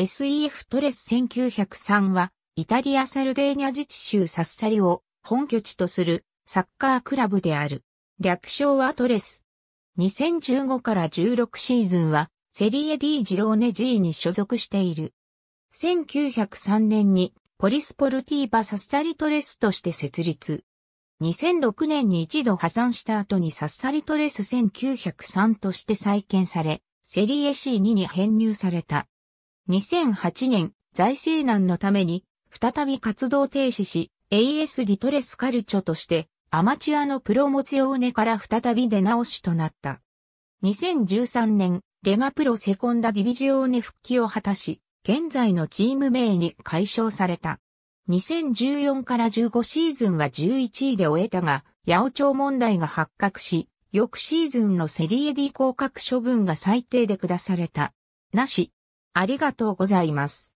SEF トレス1903は、イタリアサルデーニャ自治州サッサリを本拠地とするサッカークラブである。略称はトレス。2015から16シーズンは、セリエ D ジローネ G に所属している。1903年にポリスポルティーバサッサリトレスとして設立。2006年に一度破産した後にサッサリトレス1903として再建され、セリエ C2 に編入された。2008年、財政難のために、再び活動停止し、AS リトレスカルチョとして、アマチュアのプロモツヨーネから再び出直しとなった。2013年、レガプロセコンダディビジオーネ復帰を果たし、現在のチーム名に解消された。2014から15シーズンは11位で終えたが、八百長問題が発覚し、翌シーズンのセリエディ降格処分が最低で下された。なし、ありがとうございます。